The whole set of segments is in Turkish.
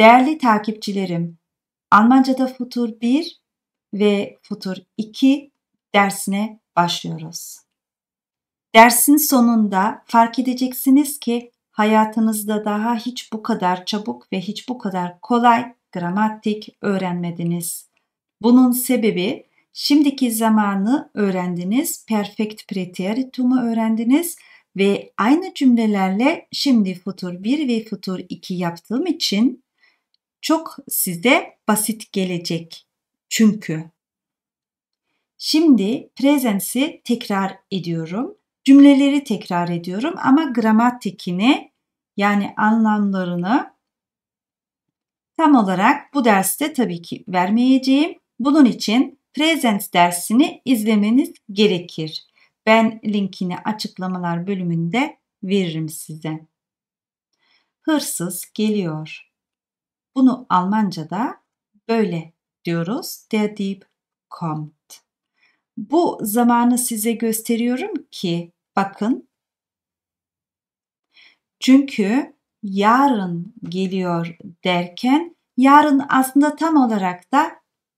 Değerli takipçilerim, Almanca'da Futur 1 ve Futur 2 dersine başlıyoruz. Dersin sonunda fark edeceksiniz ki hayatınızda daha hiç bu kadar çabuk ve hiç bu kadar kolay gramatik öğrenmediniz. Bunun sebebi şimdiki zamanı öğrendiniz, perfect preteritumu öğrendiniz ve aynı cümlelerle şimdi futur 1 ve futur 2 yaptığım için çok size basit gelecek. Çünkü. Şimdi prezensi tekrar ediyorum. Cümleleri tekrar ediyorum ama gramatikini yani anlamlarını tam olarak bu derste tabii ki vermeyeceğim. Bunun için Present dersini izlemeniz gerekir. Ben linkini açıklamalar bölümünde veririm size. Hırsız geliyor. Bunu Almanca'da böyle diyoruz. Der Dieb kommt. Bu zamanı size gösteriyorum ki bakın. Çünkü yarın geliyor derken yarın aslında tam olarak da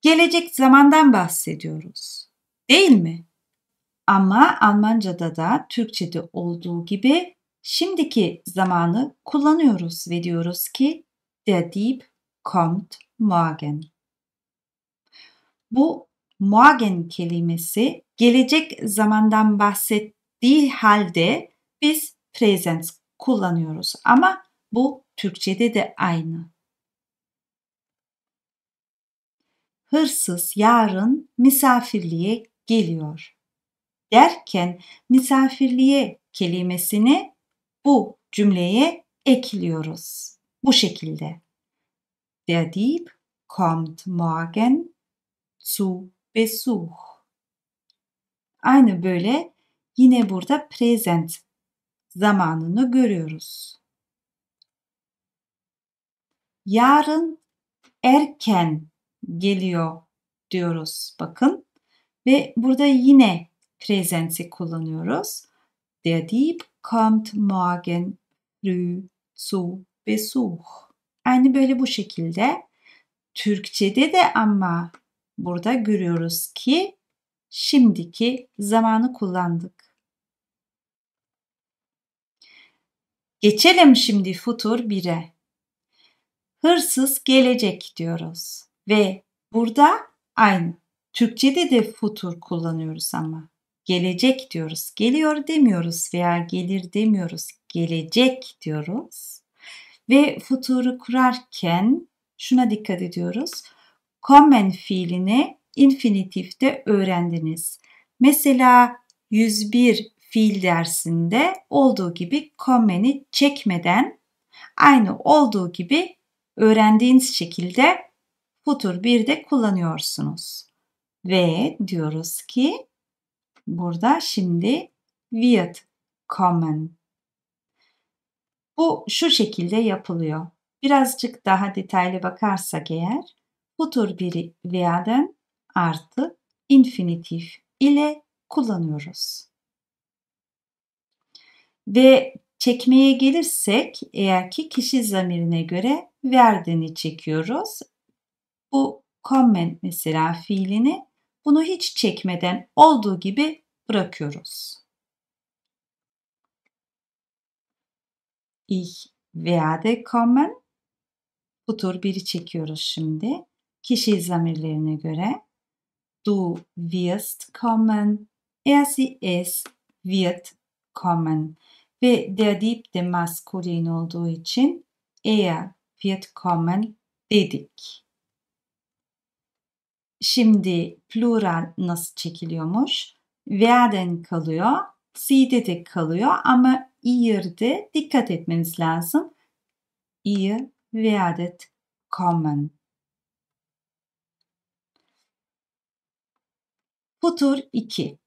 gelecek zamandan bahsediyoruz. Değil mi? Ama Almanca'da da Türkçe'de olduğu gibi şimdiki zamanı kullanıyoruz ve diyoruz ki Der Dieb kommt morgen. Bu morgen kelimesi gelecek zamandan bahsettiği halde biz present kullanıyoruz ama bu Türkçede de aynı. Hırsız yarın misafirliğe geliyor. Derken misafirliğe kelimesini bu cümleye ekliyoruz. Bu şekilde. Der Dieb kommt morgen zu Besuch. Aynı böyle yine burada present zamanını görüyoruz. Yarın erken geliyor diyoruz bakın. Ve burada yine present'i kullanıyoruz. Der Dieb kommt morgen früh zu ve suh. Yani böyle bu şekilde. Türkçede de ama burada görüyoruz ki şimdiki zamanı kullandık. Geçelim şimdi futur 1'e. Hırsız gelecek diyoruz ve burada aynı. Türkçede de futur kullanıyoruz ama gelecek diyoruz. Geliyor demiyoruz veya gelir demiyoruz. Gelecek diyoruz. Ve futuru kurarken şuna dikkat ediyoruz. Kommen fiilini infinitifte öğrendiniz. Mesela 101 fiil dersinde olduğu gibi kommeni çekmeden aynı olduğu gibi öğrendiğiniz şekilde futur 1'de kullanıyorsunuz. Ve diyoruz ki burada şimdi wird kommen bu şu şekilde yapılıyor. Birazcık daha detaylı bakarsak eğer bu tür bir werden artı infinitif ile kullanıyoruz. Ve çekmeye gelirsek eğer ki kişi zamirine göre verdiğini çekiyoruz. Bu comment mesela fiilini bunu hiç çekmeden olduğu gibi bırakıyoruz. Ich werde kommen. Bu tur biri çekiyoruz şimdi. Kişi zamirlerine göre. Du wirst kommen. Er, sie, es wird kommen. Ve der Dieb de maskulin olduğu için er wird kommen dedik. Şimdi plural nasıl çekiliyormuş? Werden kalıyor. C'de de kalıyor ama ihr'de dikkat etmeniz lazım. Ihr werdet kommen. Futur 2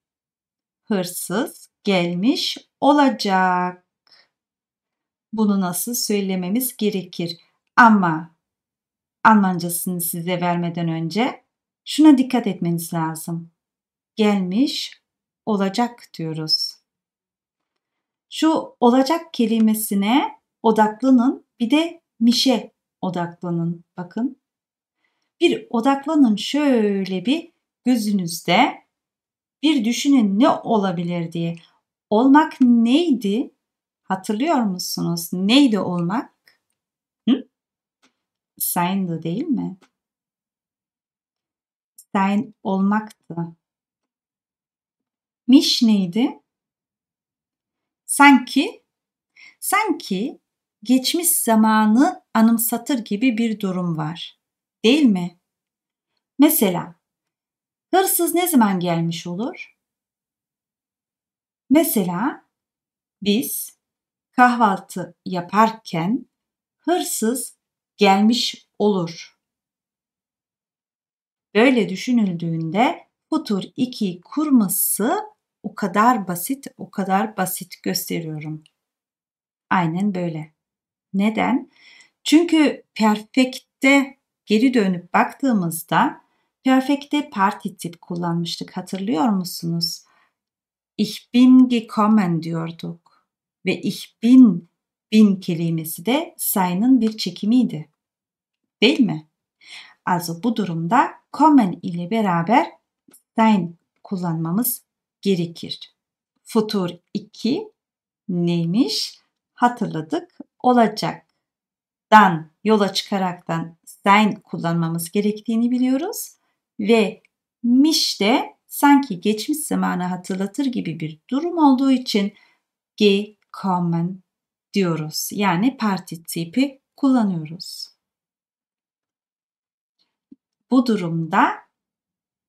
Hırsız gelmiş olacak. Bunu nasıl söylememiz gerekir? Ama Almancasını size vermeden önce şuna dikkat etmeniz lazım. Gelmiş olacak diyoruz. Şu olacak kelimesine odaklanın. Bir de mişe odaklanın. Bakın. Bir odaklanın şöyle bir gözünüzde. Bir düşünün ne olabilir diye. Olmak neydi? Hatırlıyor musunuz? Neydi olmak? Hı? Sayındı değil mi? Sayın olmaktı. Miş neydi? sanki sanki geçmiş zamanı anımsatır gibi bir durum var. Değil mi? Mesela hırsız ne zaman gelmiş olur? Mesela biz kahvaltı yaparken hırsız gelmiş olur. Böyle düşünüldüğünde Futur 2 kurması o kadar basit, o kadar basit gösteriyorum. Aynen böyle. Neden? Çünkü perfekte geri dönüp baktığımızda perfekte partitip kullanmıştık hatırlıyor musunuz? Ich bin gekommen diyorduk ve ich bin bin kelimesi de sayının bir çekimiydi. Değil mi? Also bu durumda kommen ile beraber sein kullanmamız gerekir. Futur 2 neymiş? Hatırladık. Olacak dan yola çıkaraktan sein kullanmamız gerektiğini biliyoruz ve miş de sanki geçmiş zamanı hatırlatır gibi bir durum olduğu için gekommen diyoruz. Yani participi kullanıyoruz. Bu durumda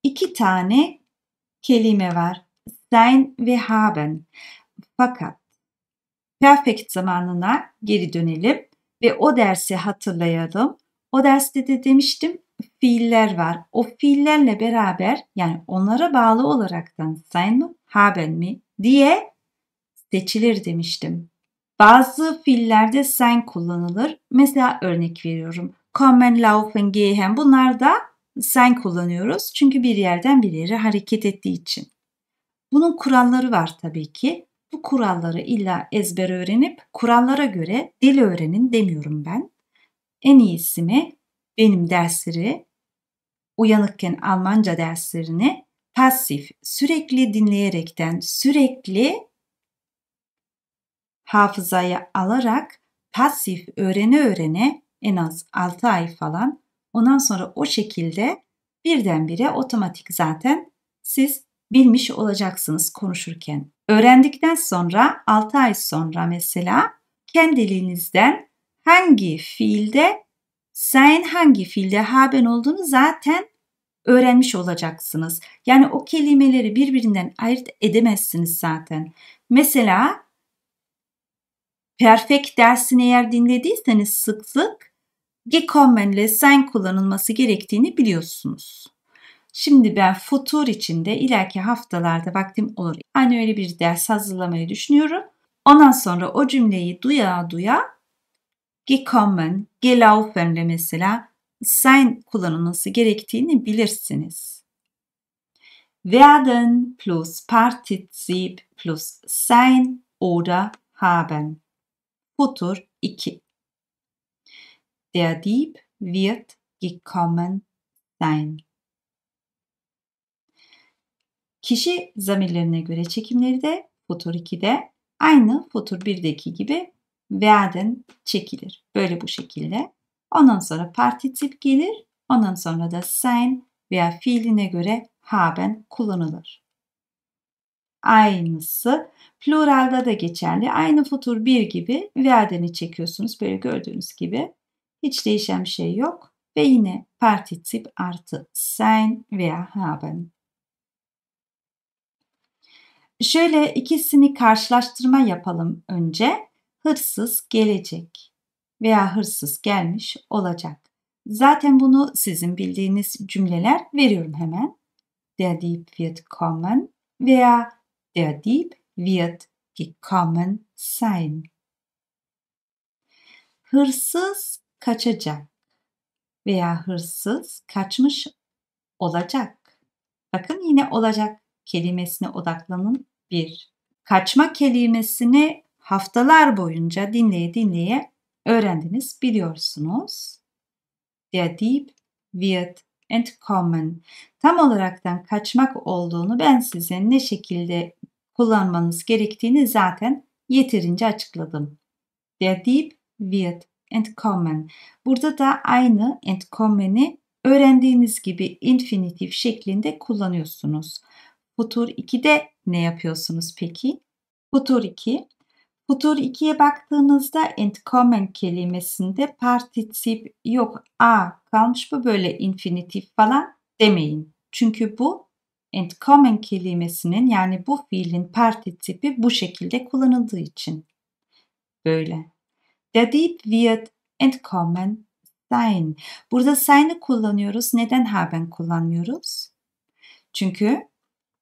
iki tane kelime var sein ve haben. Fakat perfect zamanına geri dönelim ve o dersi hatırlayalım. O derste de demiştim fiiller var. O fiillerle beraber yani onlara bağlı olaraktan sein mi, haben mi diye seçilir demiştim. Bazı fiillerde sein kullanılır. Mesela örnek veriyorum. Kommen, laufen, gehen bunlar da sein kullanıyoruz. Çünkü bir yerden bir yere hareket ettiği için. Bunun kuralları var tabii ki. Bu kuralları illa ezber öğrenip kurallara göre dil öğrenin demiyorum ben. En iyisini benim dersleri uyanıkken Almanca derslerini pasif, sürekli dinleyerekten, sürekli hafızaya alarak pasif öğrene öğrene en az 6 ay falan ondan sonra o şekilde birdenbire otomatik zaten siz bilmiş olacaksınız konuşurken. Öğrendikten sonra 6 ay sonra mesela kendiliğinizden hangi fiilde sen hangi fiilde haben olduğunu zaten öğrenmiş olacaksınız. Yani o kelimeleri birbirinden ayırt edemezsiniz zaten. Mesela perfect dersini eğer dinlediyseniz sık sık gekommen ile sen kullanılması gerektiğini biliyorsunuz. Şimdi ben futur içinde ileriki haftalarda vaktim olur. Hani öyle bir ders hazırlamayı düşünüyorum. Ondan sonra o cümleyi duya duya gekommen, gelaufen ve mesela sein kullanılması gerektiğini bilirsiniz. Werden plus Partizip plus sein oder haben. Futur 2. Der Dieb wird gekommen sein. Kişi zamirlerine göre çekimleri de Futur 2'de aynı Futur 1'deki gibi verden çekilir. Böyle bu şekilde. Ondan sonra partikül gelir. Ondan sonra da sein veya fiiline göre haben kullanılır. Aynısı pluralda da geçerli. Aynı futur 1 gibi verden'i çekiyorsunuz. Böyle gördüğünüz gibi. Hiç değişen bir şey yok. Ve yine partitip artı sein veya haben Şöyle ikisini karşılaştırma yapalım önce. Hırsız gelecek veya hırsız gelmiş olacak. Zaten bunu sizin bildiğiniz cümleler veriyorum hemen. Der Dieb wird kommen veya der Dieb wird gekommen sein. Hırsız kaçacak veya hırsız kaçmış olacak. Bakın yine olacak kelimesine odaklanın 1. Kaçma kelimesini haftalar boyunca dinleye dinleye öğrendiniz, biliyorsunuz. Der Dieb and common. Tam olaraktan kaçmak olduğunu ben size ne şekilde kullanmanız gerektiğini zaten yeterince açıkladım. Der Dieb and common. Burada da aynı and common'i öğrendiğiniz gibi infinitif şeklinde kullanıyorsunuz. Futur 2'de ne yapıyorsunuz peki? Futur 2. Futur 2'ye baktığınızda entkommen kelimesinde partisip yok a kalmış bu böyle infinitif falan demeyin. Çünkü bu entkommen kelimesinin yani bu fiilin participi bu şekilde kullanıldığı için. Böyle. Der Dieb wird entkommen sein. Burada sein'i kullanıyoruz. Neden haben kullanmıyoruz? Çünkü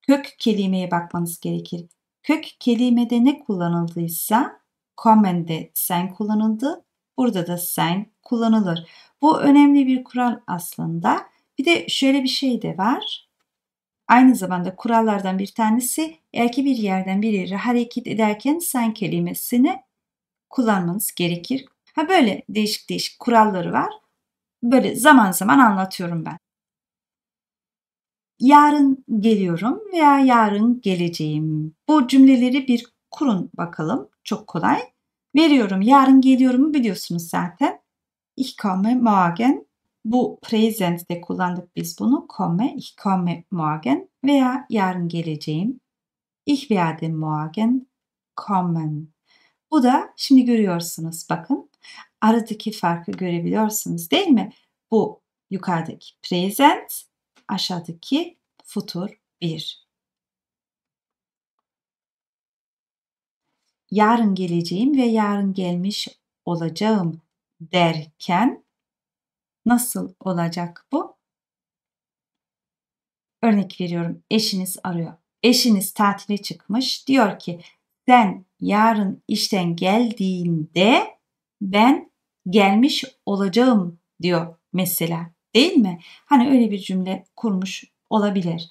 kök kelimeye bakmanız gerekir. Kök kelimede ne kullanıldıysa komende sen kullanıldı. Burada da sen kullanılır. Bu önemli bir kural aslında. Bir de şöyle bir şey de var. Aynı zamanda kurallardan bir tanesi eğer ki bir yerden bir yere hareket ederken sen kelimesini kullanmanız gerekir. Ha böyle değişik değişik kuralları var. Böyle zaman zaman anlatıyorum ben yarın geliyorum veya yarın geleceğim. Bu cümleleri bir kurun bakalım. Çok kolay. Veriyorum, yarın geliyorumu biliyorsunuz zaten. Ich komme morgen. Bu present'te kullandık biz bunu. Komme, ich komme morgen veya yarın geleceğim. Ich werde morgen kommen. Bu da şimdi görüyorsunuz bakın. Aradaki farkı görebiliyorsunuz değil mi? Bu yukarıdaki present, aşağıdaki futur 1. Yarın geleceğim ve yarın gelmiş olacağım derken nasıl olacak bu? Örnek veriyorum eşiniz arıyor. Eşiniz tatile çıkmış. Diyor ki sen yarın işten geldiğinde ben gelmiş olacağım diyor mesela. Değil mi? Hani öyle bir cümle kurmuş olabilir.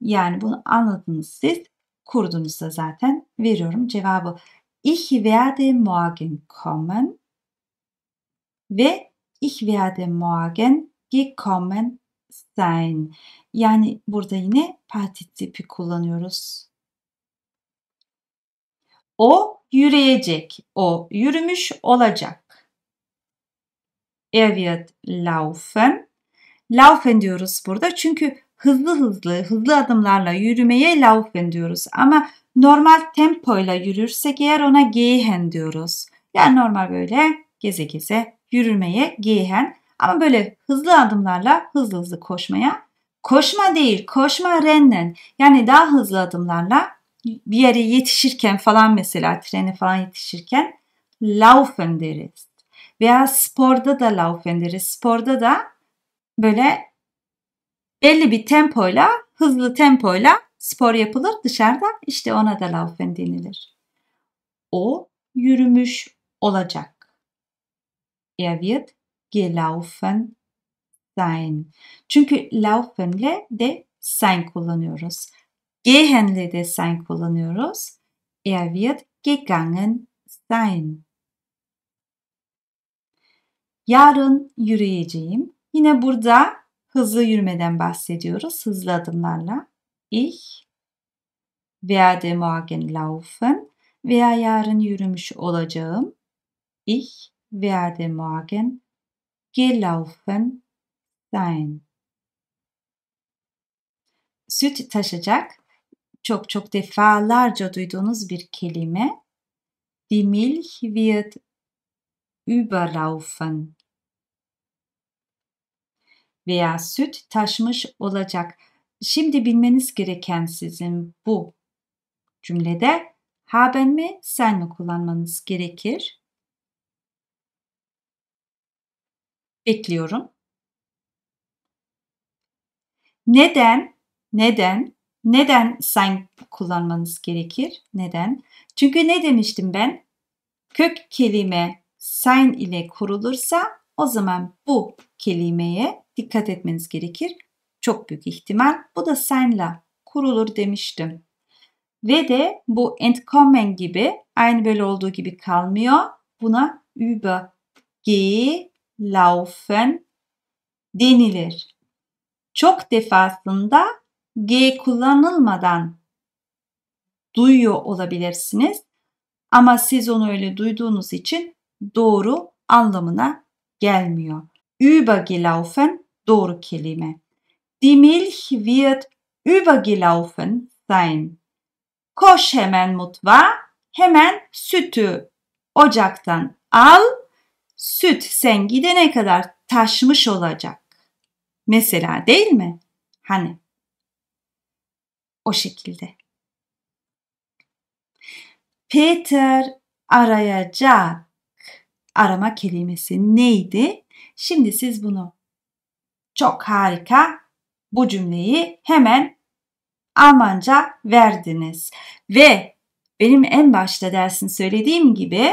Yani bunu anladınız siz. kurduğunuzda zaten. Veriyorum cevabı. Ich werde morgen kommen ve ich werde morgen gekommen sein. Yani burada yine participi kullanıyoruz. O yürüyecek. O yürümüş olacak. Er wird laufen laufen diyoruz burada. Çünkü hızlı hızlı, hızlı adımlarla yürümeye laufen diyoruz. Ama normal tempoyla yürürsek eğer ona gehen diyoruz. Yani normal böyle geze geze yürümeye gehen. Ama böyle hızlı adımlarla hızlı hızlı koşmaya. Koşma değil, koşma rennen. Yani daha hızlı adımlarla bir yere yetişirken falan mesela treni falan yetişirken laufen deriz. Veya sporda da laufen deriz. Sporda da böyle belli bir tempoyla, hızlı tempoyla spor yapılır dışarıda. işte ona da laufen denilir. O yürümüş olacak. Er wird gelaufen sein. Çünkü laufenle de sein kullanıyoruz. Gehenle de sein kullanıyoruz. Er wird gegangen sein. Yarın yürüyeceğim. Yine burada hızlı yürümeden bahsediyoruz. Hızlı adımlarla. Ich werde morgen laufen veya yarın yürümüş olacağım. Ich werde morgen gelaufen sein. Süt taşacak. Çok çok defalarca duyduğunuz bir kelime. Die Milch wird überlaufen veya süt taşmış olacak. Şimdi bilmeniz gereken sizin bu cümlede haben mi sen mi kullanmanız gerekir? Bekliyorum. Neden? Neden? Neden sen kullanmanız gerekir? Neden? Çünkü ne demiştim ben? Kök kelime sen ile kurulursa o zaman bu kelimeye dikkat etmeniz gerekir. Çok büyük ihtimal bu da senle kurulur demiştim. Ve de bu entkommen gibi aynı böyle olduğu gibi kalmıyor. Buna über gelaufen denilir. Çok defasında G kullanılmadan duyuyor olabilirsiniz. Ama siz onu öyle duyduğunuz için doğru anlamına gelmiyor. Über gelaufen doğru kelime. Die Milch wird übergelaufen sein. Koş hemen mutfağa, hemen sütü ocaktan al, süt sen gidene kadar taşmış olacak. Mesela değil mi? Hani o şekilde. Peter arayacak. Arama kelimesi neydi? Şimdi siz bunu çok harika. Bu cümleyi hemen Almanca verdiniz. Ve benim en başta dersin söylediğim gibi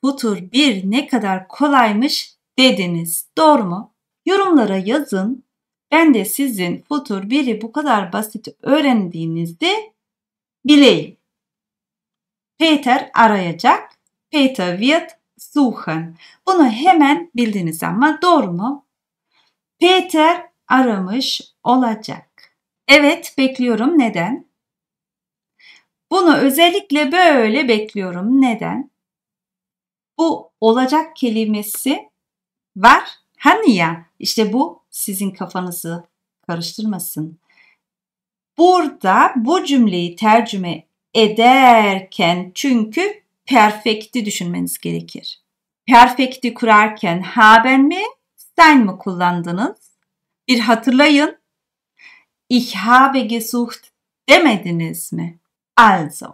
futur bir ne kadar kolaymış dediniz. Doğru mu? Yorumlara yazın. Ben de sizin futur biri bu kadar basit öğrendiğinizde bileyim. Peter arayacak. Peter wird suchen. Bunu hemen bildiniz ama doğru mu? Peter aramış olacak. Evet bekliyorum. Neden? Bunu özellikle böyle bekliyorum. Neden? Bu olacak kelimesi var. Hani ya işte bu sizin kafanızı karıştırmasın. Burada bu cümleyi tercüme ederken çünkü perfekti düşünmeniz gerekir. Perfekti kurarken ha mi sen mi kullandınız? Bir hatırlayın. Ich habe gesucht demediniz mi? Also.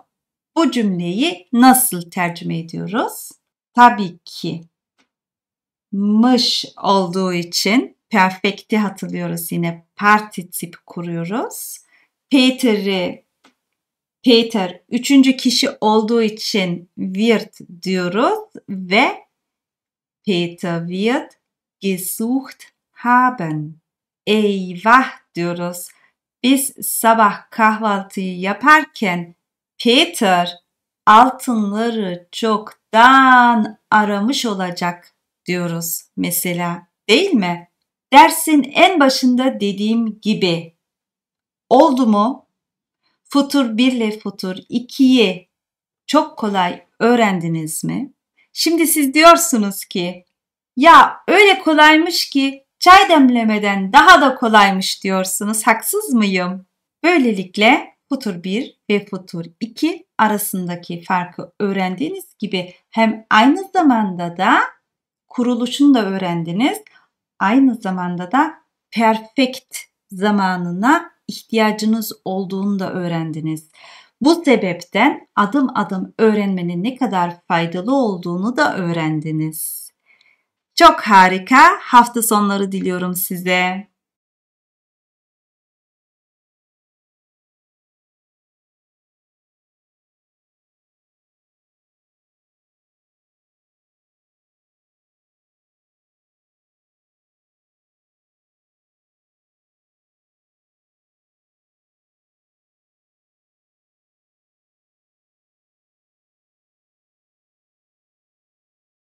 Bu cümleyi nasıl tercüme ediyoruz? Tabii ki mış olduğu için perfekti hatırlıyoruz yine partizip kuruyoruz. Peter'i Peter üçüncü kişi olduğu için wird diyoruz ve Peter wird gesucht haben. Eyvah diyoruz. Biz sabah kahvaltıyı yaparken Peter altınları çoktan aramış olacak diyoruz mesela değil mi? Dersin en başında dediğim gibi oldu mu? Futur 1 ile futur 2'yi çok kolay öğrendiniz mi? Şimdi siz diyorsunuz ki ya öyle kolaymış ki çay demlemeden daha da kolaymış diyorsunuz haksız mıyım? Böylelikle Futur 1 ve Futur 2 arasındaki farkı öğrendiğiniz gibi hem aynı zamanda da kuruluşunu da öğrendiniz. Aynı zamanda da perfect zamanına ihtiyacınız olduğunu da öğrendiniz. Bu sebepten adım adım öğrenmenin ne kadar faydalı olduğunu da öğrendiniz. Çok harika hafta sonları diliyorum size.